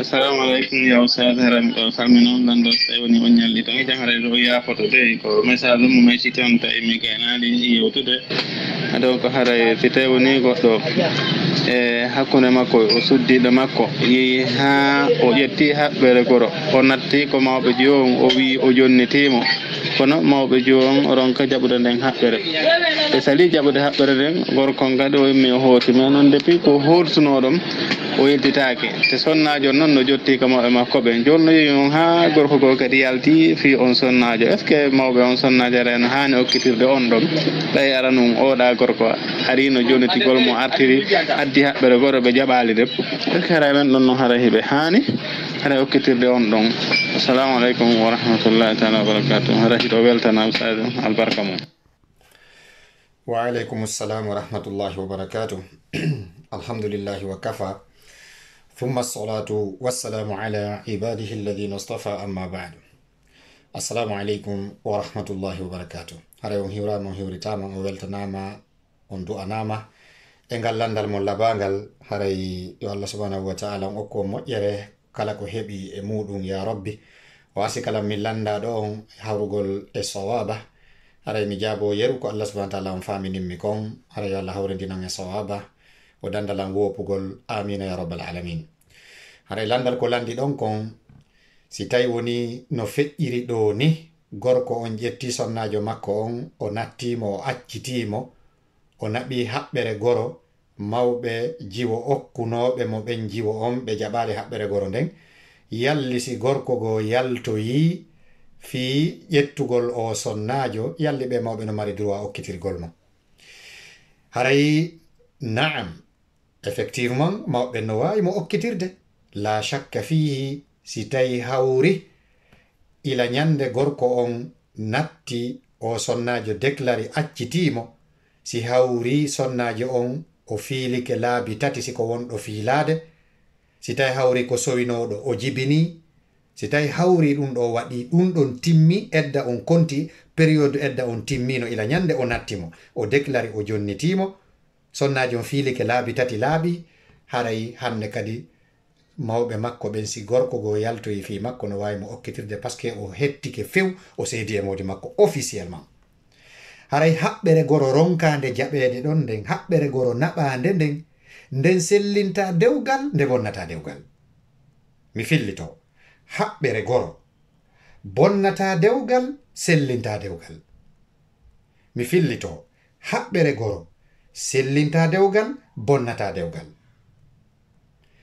assalamu aleykum yaw sada haraɓe dan salminonɗan ɗo so tawi woni on ñalɗi tan e jangare ɗo yafoto de ko message mo mecciti on tawi mi gaynaɗi yewtude dow ko haray si tawi goɗɗo e hakkunde makko o suddiɗo makko yehi ha o ƴetti haɓɓere goro o natti ko mawɓe jowon o wi o jonnitimo kono mawɓe jowon ronka jaɓude nden haɓɓere e sali jaɓude haɓɓere nden gorkon kadi o yimmi o hootimi noon depuis ko hoortunoɗom o yedditake te sonnajo noon no jotti ko mawɓe makko ɓe jolno yehi on ha gorko go kadi yalti fi on sonnajo est ce que mawɓe on sonnajo reno hani okkitirde on ɗon ara aranum oɗa gorko arino jonatigol mo artiri addi haɓɓere goto ɓe jaɓali deb eke haray nan ɗon noon haray heɓe haani haray hokkitirde on ɗon assalamu aleykum wa rahmatullahi taala wa barakatuh haray hiɗo weltanama sadu albarka mum wa aleykum assalam wa rahmatullahi wa barakatuh alhamdulillahi wa kafa ثم الصلاة والسلام على عباده الذين اصطفى أما بعد assalamu aleykum wa rahmatullahi wa barakatu hara on hiwrama on hiwritama on weltanama on du'anama e ngal landal mon labangal haray yo allah subhanahu wa taala on okko moƴƴere kala ko heɓi e muɗum ya rabbi wasi kala min landa ɗo on hawrugol e sawaba haray mi jaabo yeru ko allah subahana taala on faminimmi kon haray yo allah hawrendinan e sawaba o dandalan wopugol amina ya rabbal alamin haray landal ko landi ɗon kon si tawi woni no feƴƴiri ɗo ni gorko on ƴetti sonnajo makko on o nattimo o accitimo o naɓi haɓɓere goro mawɓe jiwo okkunoɓe mo ɓen jiwo on ɓe jaɓali haɓɓere goro nden yallisi gorko go yaltoyi fi ƴettugol o sonnajo yalli ɓe mawɓe no mari droit okkitirgol mo haray naam effectivement mawɓe no wawi mo okkitirde la shakka fihi si tawi hawri ila ñande gorko on natti o sonnajo déclari accitimo si hawri sonnaji on o fiilike laabi tati siko wonɗo fiilade si tawi hawri ko sowinoɗo o jibini si tawi hawri ɗum ɗo waɗi ɗum ɗon timmi edda on konti période edda on timmino ila ñande o nattimo o déclari o jonnitimo sonnaji on fiilike laabi tati laaɓi haray hande kadi mawɓe makko ɓen si gorko go yaltoyi fi makko no wawi mo okkitirde par ce que o hettike few o seedi e modi makko officiellement haray haɓɓere goro ronkande jaɓede ɗon nden haɓɓere goro naɓande nden nden sellinta dewgal nde bonnata dewgal mi fillito haɓɓere goro bonnata dewgal sellinta dewgal mi fillito haɓɓere goro sellinta dewgal bonnata dewgal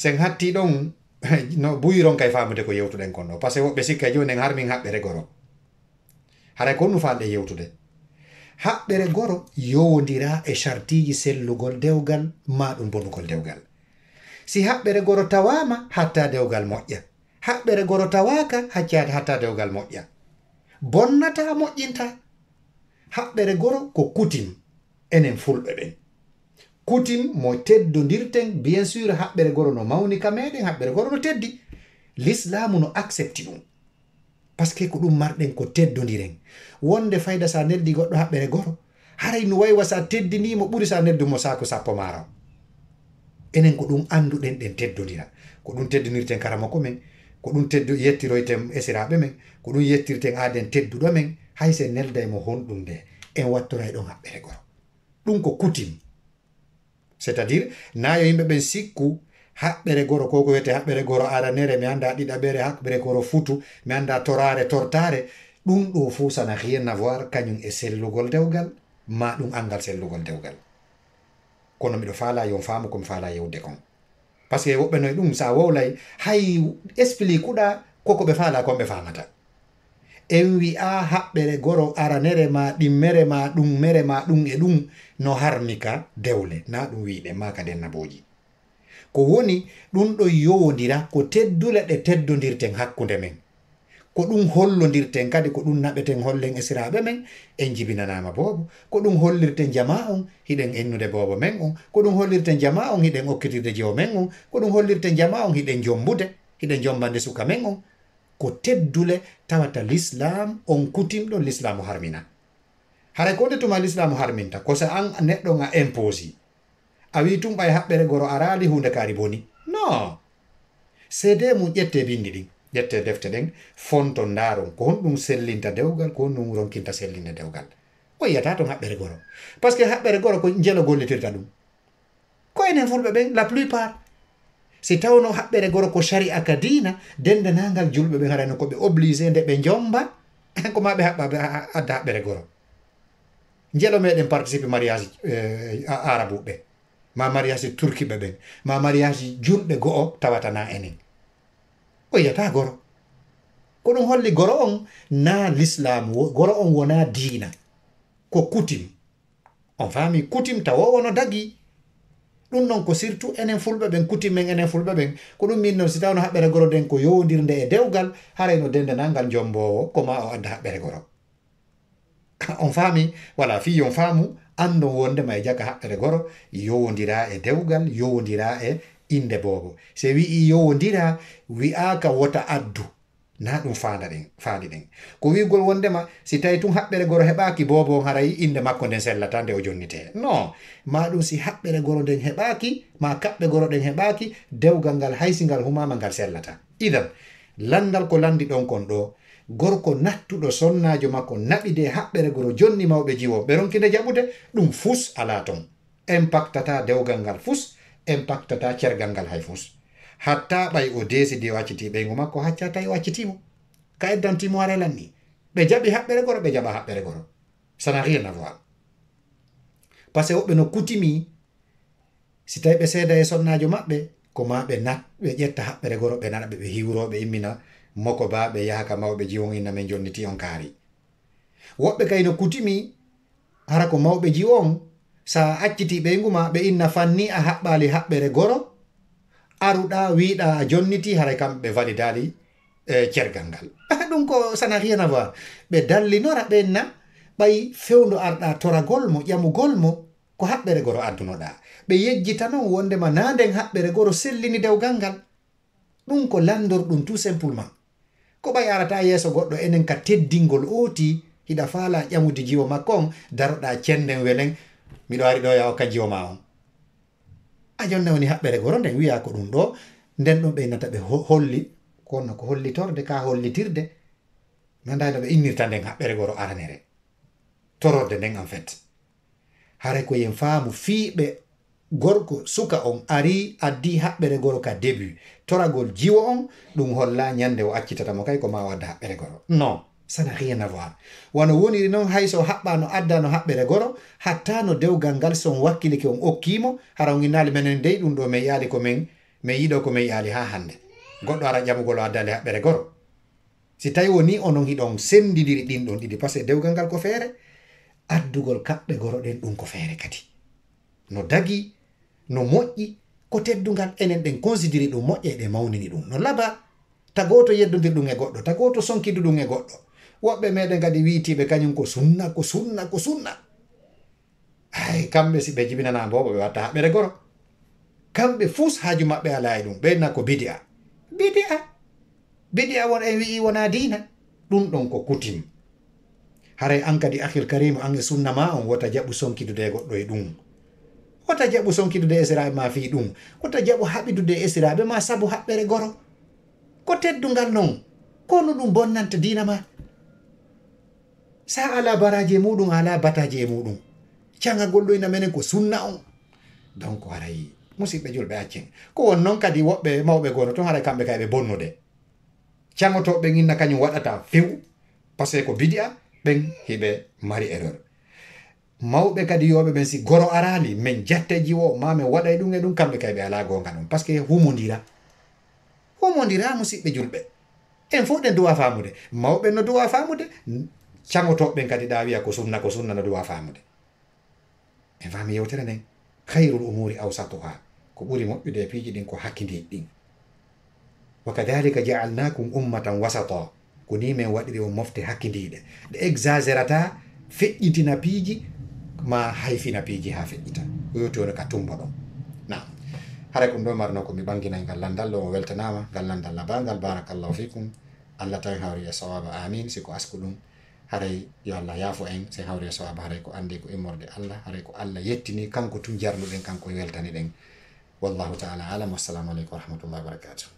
sen hatti ɗon no buyiron kay famude ko yewtuɗen kon ɗo par ce que woɓɓe sikka e joni en harmin haɓɓere goro haray ko nufalɗe yewtude haɓɓere goro yowodira e chartiji sellugol dewgal ma ɗum bonugol dewgal si haɓɓere goro tawama hatta dewgal moƴƴa haɓɓere goro tawaka haccade hatta dewgal moƴƴa bonnata moƴƴinta haɓɓere goro ko kutin enen fulɓe ɓen kutin mo teddodirten bien sur haɓɓere goro no mawni ka meɗen haɓɓere goro no teddi l'islamu no accepti ɗum par ce que ko ɗum marɗen ko teddodiren wonde fayda sa neddi goɗɗo haɓɓere goto haray no waywa sa teddinimo ɓuuri sa neddumo sako sappo maaro enen ko ɗum anduɗen ɗen teddodira ko ɗum teddonirten karama komen ko ɗum tedd yettiroyten esiraɓe men ko ɗum yettirten aden tedduɗo men hay se nelda mo honɗum nde en wattoray ɗon haɓɓere goro ɗum ko kutim c'est à dire nayo yimɓe ɓen sikku haɓɓere goro ko ko wiyete haɓɓere goro aranere mi annda ɗiɗaɓere haɓɓere goro futu mi annda toraare tortare ɗum ɗo fuu sana hiyen avoir kañum e sellugol dewgal ma ɗum angal sellugol dewgal kono miɗo faala yon faamu komi faala yewde kon par ce que woɓɓe noye ɗum sa wowlay hay kuɗa koko ɓe faala kon ɓe famata en wi'a haɓɓere goro aranere ma ɗimmere ma ɗum mere ma ɗum e ɗum no harmika dewle na ɗum wiɗe ma kadi en naboji ko woni ɗum ɗon yowodira ko teddule ɗe teddodirten hakkunde men ko ɗum hollodirten kadi ko ɗum naɓeten hollen e siraɓe men en jibinanama boobo ko ɗum hollirten jama on hiɗen innude boobo men on ko ɗum hollirten jama on hiɗen okkitirde jewo men on ko ɗum hollirten jama on hiɗen jombude hiɗen jombande suka men on ko teddule tawata l'islam on kutimɗo l'islamu harmina haray ko nde tuma l'islamu harminta ko sa an neɗɗo a imposi a wi tum ɓay haɓɓere goro arali hunde kaari boni no seede mum ƴette bindi ɗin ƴette defte ɗen fonto daron ko honɗum sellinta dewgal ko honɗum ronkinta sellinta dewgal o yiyata ton haɓɓere goro par ce que haɓɓere goro ko jelo gollitirta ɗum ko enen fulɓe ɓen la plus part si tawno haɓɓere goro ko sari a ka dina dendanangal julɓe ɓen harano koɓe obligé nde ɓe jomba ko maɓe haɓɓaɓe adda haɓɓere goro jelo meɗen participe mariage eh, arabuɓe ma mariage turkiɓe ɓen ma mariage jurɗe go'o tawatana enen o yiyata goro ko ɗum holli goro on na l'islam goro on wona diina ko kutim on fami kutim tawo wono dagi ɗum noon ko surtout enen fulɓe ɓen kutim men enen fulɓe ɓen ko ɗum min noon si tawno haɓɓere goro nden ko yowodirde e dewgal haray no dendanalgal jombowo koma o adda haɓɓere goro on faami voilà fi yon faamu anndon wonde ma e jaga haqere goro yowodira e dewgal yowodira e inde boobo so wi'i yowodira wi'aka wota addu na ɗum faana ɗen faani ɗen ko wigol wondema si tawi tun haɓɓere goro heɓaki boobo on haray inde makko nden sellata nde o jonnite non ma ɗum si haɓɓere goro nden heɓaki ma kaɓɓe goro ɗen heɓaki dewgal ngal haysingal humama ngal sellata idan landal ko landi ɗon kon ɗo gorko nattuɗo sonnajo makko naɓi de haɓɓere goro jonni mawɓe jiwo ɓe ronkide jaɓude ɗum fus ala ton impactata dewgal ngal fus impactata cergal ngal hay fus hatta ɓay o desi de o acciti ɓeygo makko hacca tawi o accitimo ka eddantimo warelan ni ɓe jaɓi haɓɓere goro ɓe jaɓa haɓɓere goro sana rien avoir par ce que woɓɓe no kutimi si tawi ɓe seeda e sonnajo maɓɓe koma ɓe na ɓe ƴetta haɓɓere goro ɓe naɗa ɓeɓe hiwroɓe immina moko ba ɓe yahaka mawɓe jiwon inna min jonniti on kaari woɓɓe kay no kutimi hara ko mawɓe ji on sa acciti ɓeynguma ɓe inna fanni a haɓɓali haɓɓere goro aruɗa wiɗa a jonniti haray kamɓe ɓe validali e cergal ngal ɗum ko sana rien avoir ɓe dallinora ɓenna ɓay fewdu arɗa toragolmo ƴamugolmo ko haɓɓere goro addunoɗa ɓe yejjita non wondema na nden haɓɓere goro sellini dewgal ngal ɗum ko landorɗum tout simplement ko ɓay arata yeeso goɗɗo enen ka teddingol ooti hiɗa faala ƴamude jiwo makko on daroɗa cenden welen miɗo ari ɗo yaa okka jiwo ma on a jonne woni haɓɓere goro nden wiya ko ɗum ɗo nden ɗum ɓeynata ɓe holli kono ko hollitorde ka hollitirde nandano ɓe innirta nden haɓɓere goro aranere torode nden en fait hare koyen faamu fiiɓe gorko suka on ari addi haɓɓere goro ka début toragol jiwo on ɗum holla ñande o accitatamo kay ko ma wadda haɓɓere goro non sana rien avoir wano woniri noon hay so haɓɓano addano haɓɓere goro hatta no dewgal ngal son wakkilike on okkimo hara on innali menen dey ɗum ɗo min yaali ko min min yiɗo ko min yaali ha hande goɗɗo ara ƴamugol o addande haɓɓere goro si tawi woni onon hiɗon sendidiri ɗin ɗon ɗiɗi par ce que dewgal ngal ko feere addugol kaɓɓe goro ɗen ɗum ko feere kadi no dagi no moƴƴi ko teddungal enen ɗen considiri ɗum moƴƴe ɗe mawnini ɗum no laba tagoto goto yeddodir ɗum e goɗɗo tagoto goto sonkidi ɗum e goɗɗo woɓɓe meɗen kadi wiitiɓe kañum ko sunna ko sunna ko sunna ay kamɓe si ɓe jibinana mboɓo ɓe watta haɓɓere goro kamɓe fus haaju maɓɓe ala e ɗum ɓeyna ko bidia bidia bidia won e wi'i wona dina ɗum ɗon ko kutim haray an di akhir karimu an e sunna ma on wota jaɓu sonkidude e goɗɗo e ɗum kota jaɓu sonkidude esiraɓe ma fi ɗum kota jaɓu haɓidude esiraɓe ma saabu haɓɓere goro ko teddungal noon kono ɗum bonnanta dina ma sa ala baraji e muɗum ala bataji e muɗum caga golloyna menen ko sunna on donc arayi musidɓe julɓe accen ko won noon kadi woɓɓe mawɓe goro ton haray kamɓe kayɓe bonnude cagotoɓe ginna kañum waɗata few par ce que ko bidi a ɓen hiɓe mari erreur mawɓe kadi yoɓe ɓen si goro arani min jette jiwo ma min waɗay ɗum e ɗum kamɓe kay ɓe ala gonga ɗum par ce que humodira humodira musidɓe julɓe en fo ɗen duwa famude mawɓe no duwa famude cagotoɓeɓen kadi ɗa wiya ko sunna ko sunna no duwa famude en fami yewtere nden hayrul umuri ausatuha ko ɓuri moƴƴude e piiji ɗin ko hakkidir ɗin wa kadalika jaalnakum ummatan wasata ko ni min waɗiri o mofte hakkidiɗe ɗe exagérata feƴƴitina piiji ma haifi ha feƴƴita o ita woni ka katumbo ɗon na haray ko ɗo marno ko mi ɓanginayi ngal landal o weltanama ngal landal labangal barakallahu fikum allah tawi hawri ya sawaba amin siko asku ɗum haray yo allah yaafo eng se hawri ya sawaba hare ko ande ko imorde allah hare ko allah yettini kanko tum jarnuɗen kanko ni ɗen wallahu taala alam wassalamu aleykum warahmatullahi wabarakatuh